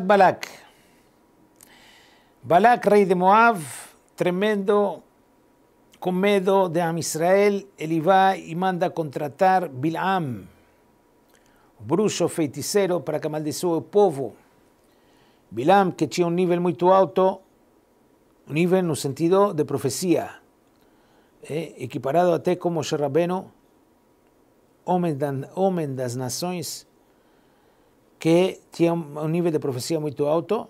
Balak. rey de Moab, tremendo con medo de Am Israel, él y manda contratar Bilam, brujo feiticero, para que maldeceu el pueblo. Bilam, que tiene un nivel muy alto, un nivel en el sentido de profecía, eh, equiparado equiparado te como Xerrabeno, hombre de las das nações, que tinha um nível de profecia muito alto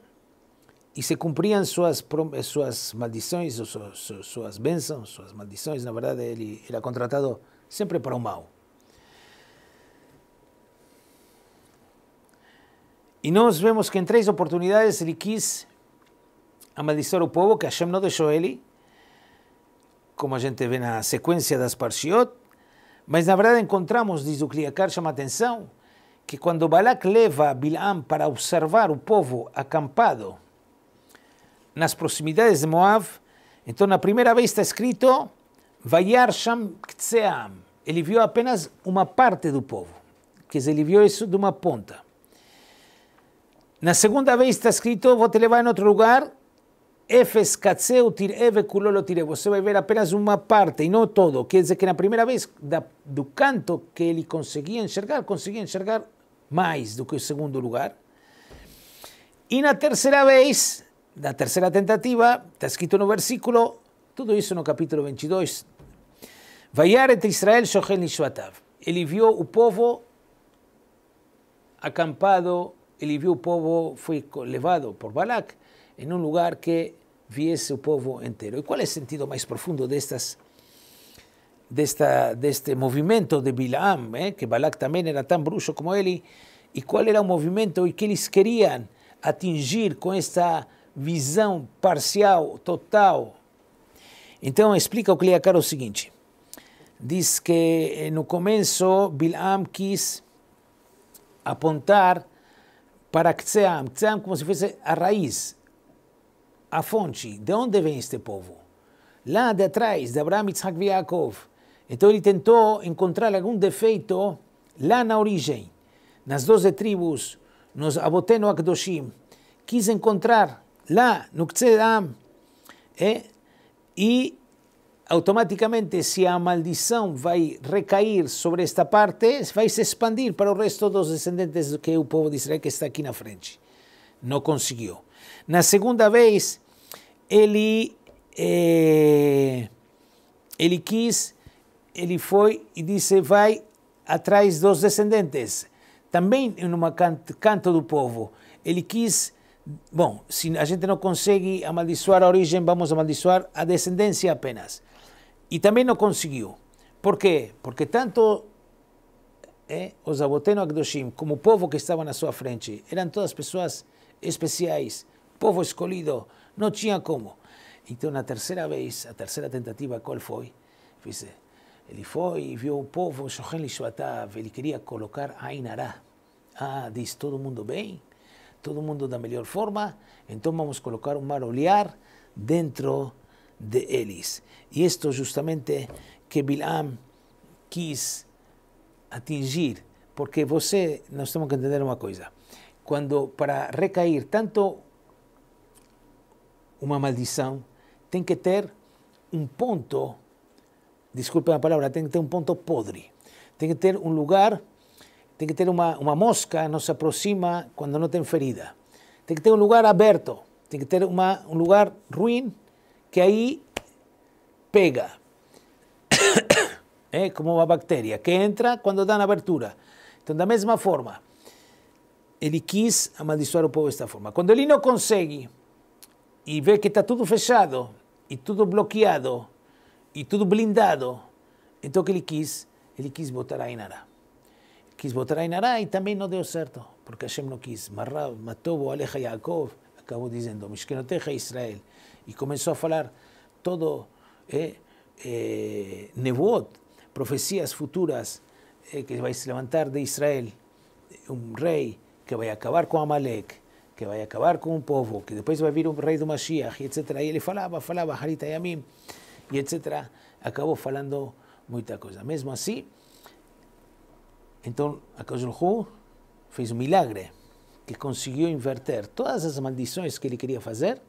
e se cumpriam suas suas maldições, suas, suas bênçãos, suas maldições. Na verdade, ele era contratado sempre para o mal. E nós vemos que em três oportunidades ele quis amaldiçoar o povo, que Hashem não deixou ele, como a gente vê na sequência das Parshiot, mas na verdade encontramos, diz o Kliakar, chama atenção, que quando Balac leva Bilam para observar o povo acampado nas proximidades de Moab, então na primeira vez está escrito Vayar Sham Ktseam. Ele viu apenas uma parte do povo, quer dizer, ele viu isso de uma ponta. Na segunda vez está escrito, vou te levar em outro lugar, Efes Katseu Tireve Kulolo Tire. Você vai ver apenas uma parte e não todo. Quer dizer que na primeira vez da, do canto que ele conseguia enxergar, conseguia enxergar más do que el segundo lugar. E la tercera vez, la tercera tentativa, está escrito no versículo, tudo en no capítulo 22, Vaiar entre Israel Shochel y Ele viu o povo acampado, ele viu o povo, fue levado por Balac en un lugar que viese o povo entero. y cuál es el sentido más profundo de estas? desta, deste movimento de Bilam, eh, que Balak também era tão bruxo como ele, e qual era o movimento e que eles queriam atingir com esta visão parcial, total. Então explica o Cleacar o seguinte, diz que eh, no começo Bilam quis apontar para Ktseam, Ktseam como se fosse a raiz, a fonte, de onde vem este povo? Lá de trás, de Abraham, Isaac e Yaakov, então ele tentou encontrar algum defeito lá na origem, nas doze tribos, nos Aboteno Akdoshim. Quis encontrar lá no Kzedam. é, eh, e automaticamente se a maldição vai recair sobre esta parte, vai se expandir para o resto dos descendentes que é o povo de Israel que está aqui na frente. Não conseguiu. Na segunda vez, ele, é, ele quis ele foi e disse: vai atrás dos descendentes. Também em uma canto do povo. Ele quis, bom, se a gente não consegue amaldiçoar a origem, vamos amaldiçoar a descendência apenas. E também não conseguiu. Por quê? Porque tanto é, os Aboteno Agdoshim como o povo que estava na sua frente eram todas pessoas especiais, povo escolhido, não tinha como. Então, na terceira vez, a terceira tentativa, qual foi? Fiz ele foi e viu o povo, ele queria colocar Ainará. Ah, diz todo mundo bem, todo mundo da melhor forma, então vamos colocar um mar olhar dentro de eles. E isto justamente que Bilam quis atingir, porque você, nós temos que entender uma coisa, quando para recair tanto uma maldição, tem que ter um ponto disculpe la palabra, tiene que tener un punto podre, tiene que tener un lugar, tiene que tener una, mosca no se aproxima cuando no tiene ferida, tiene que tener un lugar abierto, tiene que tener un lugar ruin que ahí pega, eh, como una bacteria, que entra cuando dan abertura. Entonces, de la misma forma, el quis amaldiçoar pueblo de esta forma. Cuando él no consigue, y ve que está todo fechado y todo bloqueado y todo blindado, entonces él quiso quis, quiso quis botar a Inara Quis botar a también y también no deu certo, porque Hashem no quiso Marrab, diciendo Aleja Yaakov, acabó Mishkenoteja Israel. y comenzó a hablar todo eh, eh, profecías futuras eh, que vais a levantar de Israel, un rey que a acabar con Amalek, que a acabar con un povo, que después va a venir un rey do Mashiach, etc. y él falaba, falaba Harita Yamim. e etc. Acabou falando muita coisa. Mesmo assim, então a ju fez um milagre que conseguiu inverter todas as maldições que ele queria fazer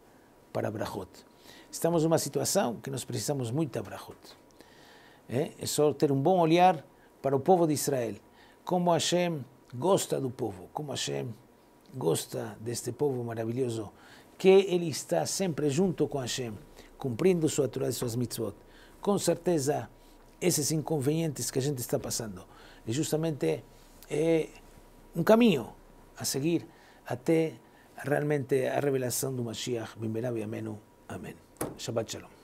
para Brahot. Estamos numa situação que nós precisamos muito de Brahot. É, ¿eh? é só ter um bom olhar para o povo de Israel, como Hashem gosta do povo, como Hashem gosta deste povo maravilhoso, que ele está sempre junto com Hashem cumprindo sua Torá e suas mitzvot. Com certeza, esses inconvenientes que a gente está passando é justamente é um caminho a seguir até realmente a revelação do Mashiach. Bimberá, amém. Shabbat Shalom.